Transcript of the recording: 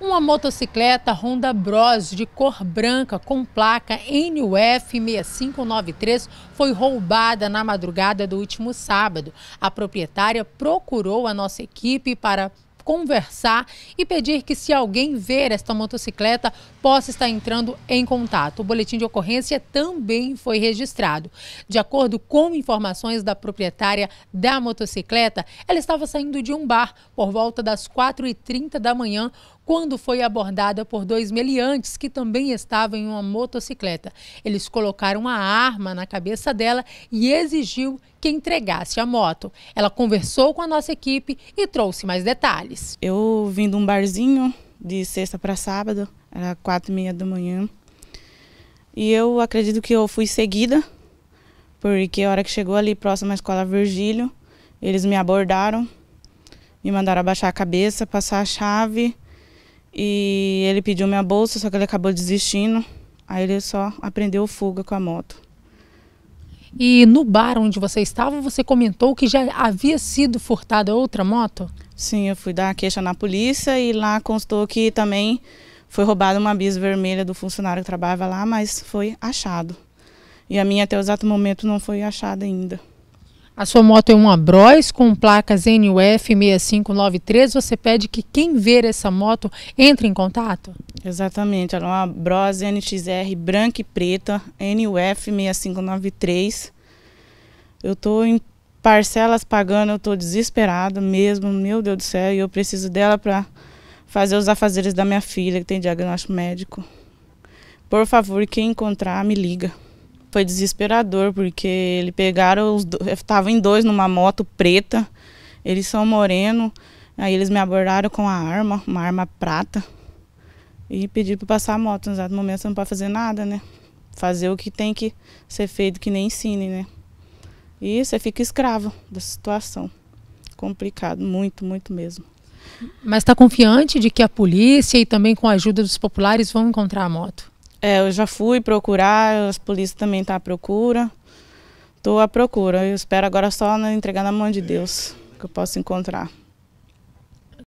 Uma motocicleta Honda Bros de cor branca com placa NUF6593 foi roubada na madrugada do último sábado. A proprietária procurou a nossa equipe para conversar e pedir que, se alguém ver esta motocicleta, possa estar entrando em contato. O boletim de ocorrência também foi registrado. De acordo com informações da proprietária da motocicleta, ela estava saindo de um bar por volta das 4h30 da manhã quando foi abordada por dois meliantes que também estavam em uma motocicleta. Eles colocaram uma arma na cabeça dela e exigiu que entregasse a moto. Ela conversou com a nossa equipe e trouxe mais detalhes. Eu vim de um barzinho de sexta para sábado, era quatro e meia da manhã. E eu acredito que eu fui seguida, porque a hora que chegou ali próximo à escola Virgílio, eles me abordaram, me mandaram abaixar a cabeça, passar a chave e ele pediu minha bolsa, só que ele acabou desistindo. Aí ele só aprendeu fuga com a moto. E no bar onde você estava, você comentou que já havia sido furtada outra moto? Sim, eu fui dar queixa na polícia e lá constou que também foi roubada uma bis vermelha do funcionário que trabalhava lá, mas foi achado. E a minha até o exato momento não foi achada ainda a sua moto é uma Bros com placas NUF6593, você pede que quem ver essa moto entre em contato? Exatamente, ela é uma Bros NXR branca e preta, NUF6593. Eu estou em parcelas pagando, eu estou desesperada mesmo, meu Deus do céu, e eu preciso dela para fazer os afazeres da minha filha, que tem diagnóstico médico. Por favor, quem encontrar, me liga foi desesperador, porque ele pegaram os estavam em dois numa moto preta, eles são moreno, aí eles me abordaram com a arma, uma arma prata, e pediram para passar a moto. No exato momento você não pode fazer nada, né? Fazer o que tem que ser feito, que nem ensine, né? E você fica escravo da situação. Complicado, muito, muito mesmo. Mas está confiante de que a polícia e também com a ajuda dos populares vão encontrar a moto? É, eu já fui procurar, as polícias também estão tá à procura. Estou à procura, eu espero agora só entregar na mão de Deus que eu possa encontrar.